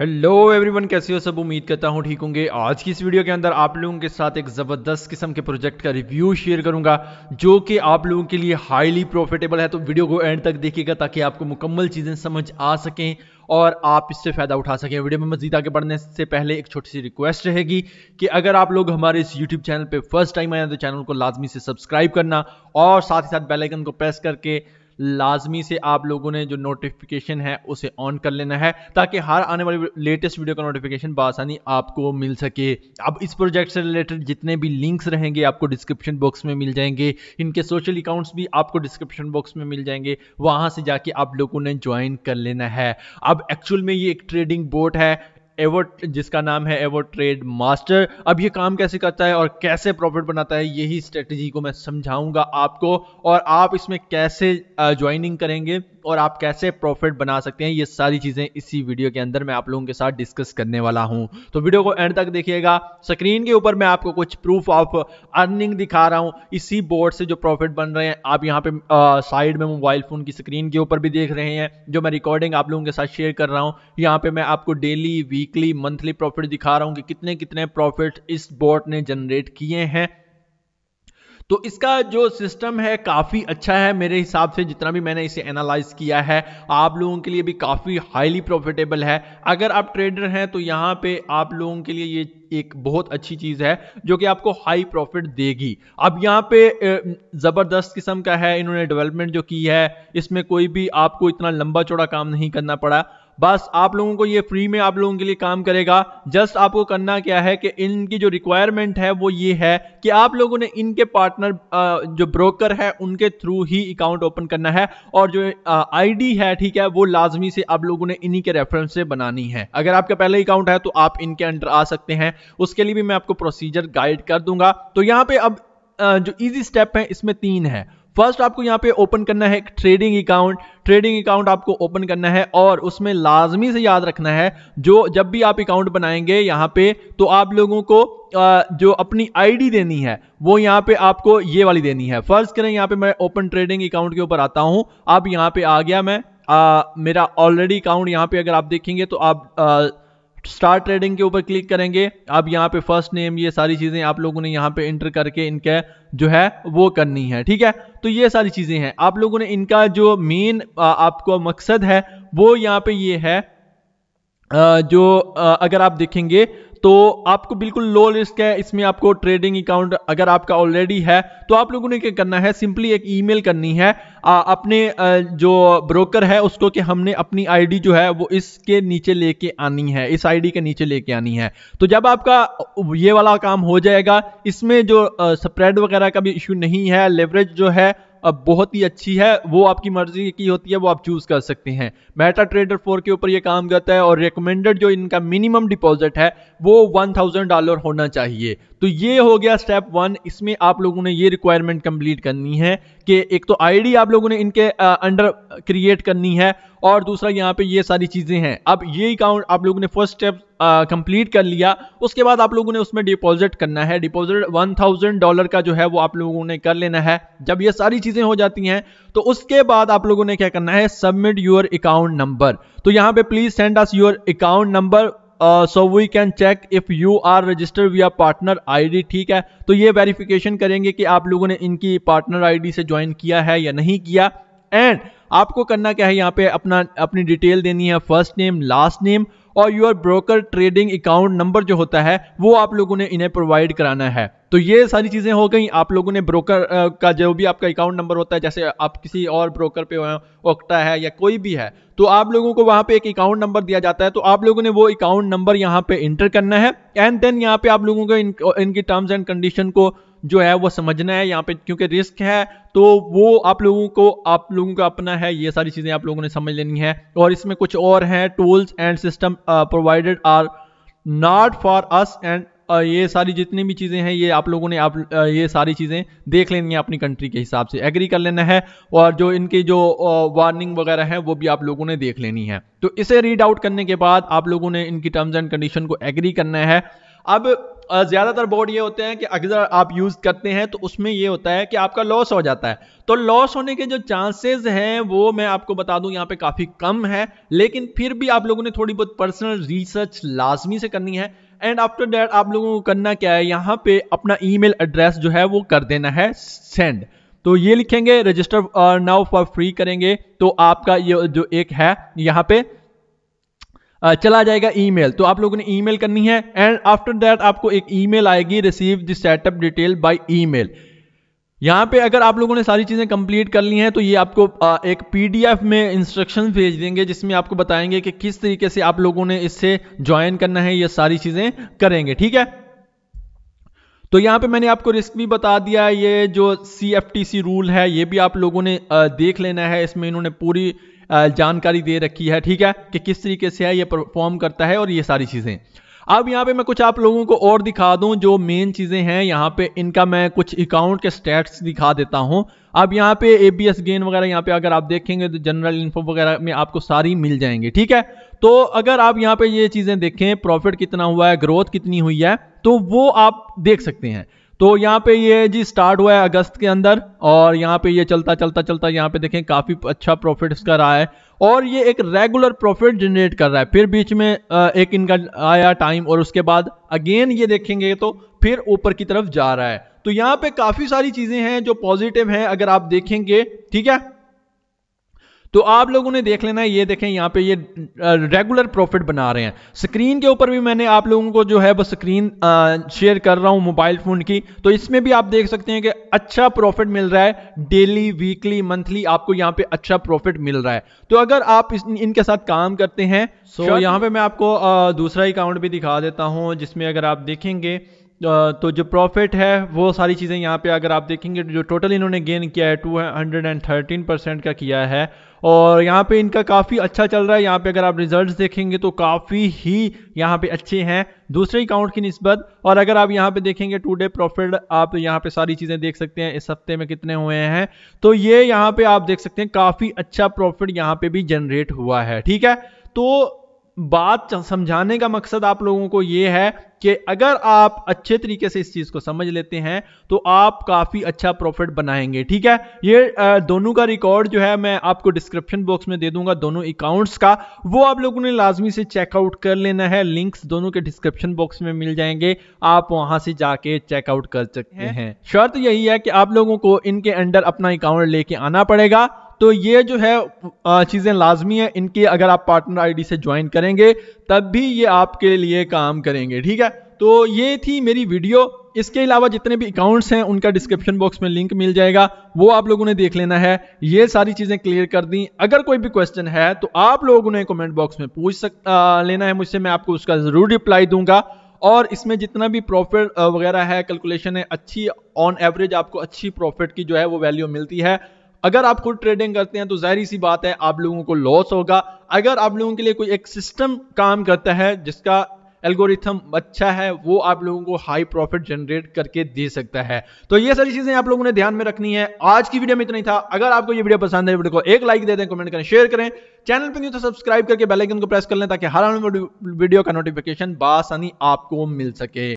hello everyone कैसे हो सब उम्मीद करता हूँ ठीक होंगे आज की इस वीडियो के अंदर आप लोगों के साथ एक ज़बरदस्त किस्म के प्रोजेक्ट का रिव्यू शेयर करूंगा जो कि आप लोगों के लिए हाईली प्रॉफिटेबल है तो वीडियो को एंड तक देखिएगा ताकि आपको मुकम्मल चीज़ें समझ आ सकें और आप इससे फ़ायदा उठा सकें वीडियो में मजीद आगे बढ़ने से पहले एक छोटी सी रिक्वेस्ट रहेगी कि अगर आप लोग हमारे इस यूट्यूब चैनल पर फर्स्ट टाइम आए तो चैनल को लाजमी से सब्सक्राइब करना और साथ ही साथ बेलाइकन को प्रेस करके लाजमी से आप लोगों ने जो नोटिफिकेशन है उसे ऑन कर लेना है ताकि हर आने वाली लेटेस्ट वीडियो का नोटिफिकेशन बसानी आपको मिल सके अब इस प्रोजेक्ट से रिलेटेड जितने भी लिंक्स रहेंगे आपको डिस्क्रिप्शन बॉक्स में मिल जाएंगे इनके सोशल अकाउंट्स भी आपको डिस्क्रिप्शन बॉक्स में मिल जाएंगे वहां से जाके आप लोगों ने ज्वाइन कर लेना है अब एक्चुअल में ये एक ट्रेडिंग बोट है एवो जिसका नाम है एवो ट्रेड मास्टर अब ये काम कैसे करता है और कैसे प्रॉफिट बनाता है यही स्ट्रेटजी को मैं समझाऊंगा आपको और आप इसमें कैसे ज्वाइनिंग करेंगे और आप कैसे प्रॉफिट बना सकते हैं ये सारी चीज़ें इसी वीडियो के अंदर मैं आप लोगों के साथ डिस्कस करने वाला हूं तो वीडियो को एंड तक देखिएगा स्क्रीन के ऊपर मैं आपको कुछ प्रूफ ऑफ अर्निंग दिखा रहा हूं इसी बोर्ड से जो प्रॉफिट बन रहे हैं आप यहाँ पे साइड में मोबाइल फ़ोन की स्क्रीन के ऊपर भी देख रहे हैं जो मैं रिकॉर्डिंग आप लोगों के साथ शेयर कर रहा हूँ यहाँ पे मैं आपको daily week weekly monthly profit दिखा रहा हूं कि कितने कितने प्रॉफिट इस बॉट ने जनरेट किए हैं तो इसका जो सिस्टम है काफ़ी अच्छा है मेरे हिसाब से जितना भी मैंने इसे एनालाइज किया है आप लोगों के लिए भी काफ़ी हाईली प्रॉफिटेबल है अगर आप ट्रेडर हैं तो यहां पे आप लोगों के लिए ये एक बहुत अच्छी चीज़ है जो कि आपको हाई प्रॉफिट देगी अब यहां पे ज़बरदस्त किस्म का है इन्होंने डेवलपमेंट जो की है इसमें कोई भी आपको इतना लंबा चौड़ा काम नहीं करना पड़ा बस आप लोगों को ये फ्री में आप लोगों के लिए काम करेगा जस्ट आपको करना क्या है कि इनकी जो रिक्वायरमेंट है वो ये है कि आप लोगों ने इनके पार्टनर जो ब्रोकर है उनके थ्रू ही अकाउंट ओपन करना है और जो आईडी है ठीक है वो लाजमी से आप लोगों ने इन्हीं के रेफरेंस से बनानी है अगर आपका पहला अकाउंट है तो आप इनके अंडर आ सकते हैं उसके लिए भी मैं आपको प्रोसीजर गाइड कर दूंगा तो यहाँ पे अब जो इजी स्टेप है इसमें तीन है फर्स्ट आपको यहाँ पे ओपन करना है ट्रेडिंग अकाउंट ट्रेडिंग अकाउंट आपको ओपन करना है और उसमें लाजमी से याद रखना है जो जब भी आप अकाउंट बनाएंगे यहाँ पे तो आप लोगों को जो अपनी आईडी देनी है वो यहाँ पे आपको ये वाली देनी है फर्स्ट करें यहाँ पे मैं ओपन ट्रेडिंग अकाउंट के ऊपर आता हूँ अब यहाँ पे आ गया मैं आ, मेरा ऑलरेडी अकाउंट यहाँ पे अगर आप देखेंगे तो आप आ, स्टार ट्रेडिंग के ऊपर क्लिक करेंगे अब यहाँ पे फर्स्ट नेम ये सारी चीजें आप लोगों ने यहाँ पे इंटर करके इनके जो है वो करनी है ठीक है तो ये सारी चीजें हैं आप लोगों ने इनका जो मेन आपको मकसद है वो यहाँ पे ये है जो अगर आप देखेंगे तो आपको बिल्कुल लो रिस्क है इसमें आपको ट्रेडिंग अकाउंट अगर आपका ऑलरेडी है तो आप लोगों ने क्या करना है सिंपली एक ईमेल करनी है आ, अपने जो ब्रोकर है उसको कि हमने अपनी आईडी जो है वो इसके नीचे लेके आनी है इस आईडी के नीचे लेके आनी है तो जब आपका ये वाला काम हो जाएगा इसमें जो स्प्रेड वगैरह का भी इशू नहीं है लेवरेज जो है अब बहुत ही अच्छी है वो आपकी मर्जी की होती है वो आप चूज कर सकते हैं मेटा ट्रेडर फोर के ऊपर ये काम करता है और रिकमेंडेड जो इनका मिनिमम डिपॉजिट है वो वन थाउजेंड डॉलर होना चाहिए तो ये हो गया स्टेप वन इसमें आप लोगों ने ये रिक्वायरमेंट कंप्लीट करनी है कि एक तो आईडी आप लोगों ने इनके अंडर क्रिएट करनी है और दूसरा यहाँ पे ये सारी चीज़ें हैं अब ये अकाउंट आप लोगों ने फर्स्ट स्टेप कंप्लीट कर लिया उसके बाद आप लोगों ने उसमें डिपॉजिट करना है डिपॉजिट वन थाउजेंड डॉलर का जो है वो आप लोगों ने कर लेना है जब ये सारी चीज़ें हो जाती हैं तो उसके बाद आप लोगों ने क्या करना है सबमिट योर अकाउंट नंबर तो यहाँ पे please send us your account number so we can check if you are registered we are partner ID ठीक है तो ये वेरिफिकेशन करेंगे कि आप लोगों ने इनकी पार्टनर आईडी से ज्वाइन किया है या नहीं किया एंड आपको करना क्या है यहाँ पे अपना अपनी डिटेल देनी है फर्स्ट नेम लास्ट नेम और your broker trading account number जो होता है वो आप लोगों ने इन्हें प्रोवाइड कराना है तो ये सारी चीज़ें हो गई आप लोगों ने ब्रोकर का जो भी आपका अकाउंट नंबर होता है जैसे आप किसी और ब्रोकर पे ओक्टा है या कोई भी है तो आप लोगों को वहाँ पे एक अकाउंट नंबर दिया जाता है तो आप लोगों ने वो अकाउंट नंबर यहाँ पे इंटर करना है एंड देन यहाँ पे आप लोगों को इन, इनकी टर्म्स एंड कंडीशन को जो है वो समझना है यहाँ पे क्योंकि रिस्क है तो वो आप लोगों को आप लोगों का अपना है ये सारी चीज़ें आप लोगों ने समझ लेनी है और इसमें कुछ और हैं tools and system provided are not for us and ये सारी जितनी भी चीज़ें हैं ये आप लोगों ने आप uh, ये सारी चीज़ें देख लेनी है अपनी कंट्री के हिसाब से एग्री कर लेना है और जो इनकी जो वार्निंग uh, वगैरह है वो भी आप लोगों ने देख लेनी है तो इसे रीड आउट करने के बाद आप लोगों ने इनकी टर्म्स एंड कंडीशन को एग्री करना है अब ज़्यादातर बोर्ड ये होते हैं कि अगर आप यूज़ करते हैं तो उसमें ये होता है कि आपका लॉस हो जाता है तो लॉस होने के जो चांसेस हैं वो मैं आपको बता दूं यहाँ पे काफ़ी कम है लेकिन फिर भी आप लोगों ने थोड़ी बहुत पर्सनल रिसर्च लाजमी से करनी है एंड आफ्टर डैट आप लोगों को करना क्या है यहाँ पे अपना ईमेल एड्रेस जो है वो कर देना है सेंड तो ये लिखेंगे रजिस्टर नाउ फॉर फ्री करेंगे तो आपका ये जो एक है यहाँ पे चला जाएगा ईमेल तो आप लोगों ने ईमेल करनी है एंड आफ्टर दैट आपको एक ईमेल आएगी receive the setup detail by email यहाँ पे अगर आप लोगों ने सारी चीज़ें कंप्लीट कर ली हैं तो ये आपको एक पीडीएफ में इंस्ट्रक्शन भेज देंगे जिसमें आपको बताएंगे कि किस तरीके से आप लोगों ने इससे ज्वाइन करना है ये सारी चीज़ें करेंगे ठीक है तो यहाँ पे मैंने आपको रिस्क भी बता दिया है ये जो सी रूल है ये भी आप लोगों ने देख लेना है इसमें इन्होंने पूरी जानकारी दे रखी है ठीक है कि किस तरीके से है ये परफॉर्म करता है और ये सारी चीज़ें अब यहाँ पे मैं कुछ आप लोगों को और दिखा दूं जो मेन चीज़ें हैं यहाँ पे इनका मैं कुछ अकाउंट के स्टेट्स दिखा देता हूँ अब यहाँ पे एस गेन वगैरह यहाँ पे अगर आप देखेंगे तो जनरल इन्फो वगैरह में आपको सारी मिल जाएंगे ठीक है तो अगर आप यहाँ पे ये चीज़ें देखें प्रॉफिट कितना हुआ है ग्रोथ कितनी हुई है तो वो आप देख सकते हैं तो यहाँ पे ये जी स्टार्ट हुआ है अगस्त के अंदर और यहाँ पे ये चलता चलता चलता यहाँ पे देखें काफ़ी अच्छा प्रॉफिट इसका रहा है और ये एक रेगुलर प्रॉफिट जनरेट कर रहा है फिर बीच में एक इनका आया टाइम और उसके बाद अगेन ये देखेंगे तो फिर ऊपर की तरफ जा रहा है तो यहाँ पे काफ़ी सारी चीज़ें हैं जो पॉजिटिव हैं अगर आप देखेंगे ठीक है तो आप लोगों ने देख लेना ये देखें यहाँ पे ये रेगुलर प्रॉफिट बना रहे हैं स्क्रीन के ऊपर भी मैंने आप लोगों को जो है वो स्क्रीन शेयर कर रहा हूँ मोबाइल फ़ोन की तो इसमें भी आप देख सकते हैं कि अच्छा प्रॉफिट मिल रहा है डेली वीकली मंथली आपको यहाँ पे अच्छा प्रॉफिट मिल रहा है तो अगर आप इस, इनके साथ काम करते हैं तो so, यहाँ मैं आपको दूसरा अकाउंट भी दिखा देता हूँ जिसमें अगर आप देखेंगे तो जो प्रॉफिट है वो सारी चीज़ें यहाँ पे अगर आप देखेंगे जो टोटल इन्होंने गेन किया है two hundred and thirteen percent का किया है और यहाँ पे इनका काफ़ी अच्छा चल रहा है यहाँ पे अगर आप रिजल्ट्स देखेंगे तो काफ़ी ही यहाँ पे अच्छे हैं दूसरे अकाउंट की नस्बत और अगर आप यहाँ पे देखेंगे टू डे प्रॉफिट आप यहाँ पे सारी चीज़ें देख सकते हैं इस हफ्ते में कितने हुए हैं तो ये यहाँ पे आप देख सकते हैं काफ़ी अच्छा प्रॉफिट यहाँ पे भी जनरेट हुआ है ठीक है तो बात समझाने का मकसद आप लोगों को यह है कि अगर आप अच्छे तरीके से इस चीज को समझ लेते हैं तो आप काफी अच्छा प्रॉफिट बनाएंगे ठीक है ये दोनों का रिकॉर्ड जो है मैं आपको डिस्क्रिप्शन बॉक्स में दे दूंगा दोनों अकाउंट्स का वो आप लोगों ने लाजमी से चेकआउट कर लेना है लिंक्स दोनों के डिस्क्रिप्शन बॉक्स में मिल जाएंगे आप वहां से जाके चेकआउट कर सकते हैं शर्त यही है कि आप लोगों को इनके अंडर अपना अकाउंट लेके आना पड़ेगा तो ये जो है चीज़ें लाजमी है इनकी अगर आप पार्टनर आईडी से ज्वाइन करेंगे तब भी ये आपके लिए काम करेंगे ठीक है तो ये थी मेरी वीडियो इसके अलावा जितने भी अकाउंट्स हैं उनका डिस्क्रिप्शन बॉक्स में लिंक मिल जाएगा वो आप लोगों ने देख लेना है ये सारी चीज़ें क्लियर कर दी अगर कोई भी क्वेश्चन है तो आप लोगों ने कमेंट बॉक्स में पूछ सक आ, लेना है मुझसे मैं आपको उसका ज़रूर रिप्लाई दूंगा और इसमें जितना भी प्रॉफिट वगैरह है कैलकुलेशन है अच्छी ऑन एवरेज आपको अच्छी प्रॉफिट की जो है वो वैल्यू मिलती है अगर आप खुद ट्रेडिंग करते हैं तो जाहिर सी बात है आप लोगों को लॉस होगा अगर आप लोगों के लिए कोई एक सिस्टम काम करता है जिसका एल्गोरिथम अच्छा है वो आप लोगों को हाई प्रॉफिट जनरेट करके दे सकता है तो ये सारी चीजें आप लोगों ने ध्यान में रखनी है आज की वीडियो में इतना ही था अगर आपको ये वीडियो पसंद है वीडियो को एक लाइक दे दें कमेंट करें शेयर करें चैनल पर नहीं तो सब्सक्राइब करके बेलाइकन को प्रेस कर लें ताकि हर वीडियो का नोटिफिकेशन बासानी आपको मिल सके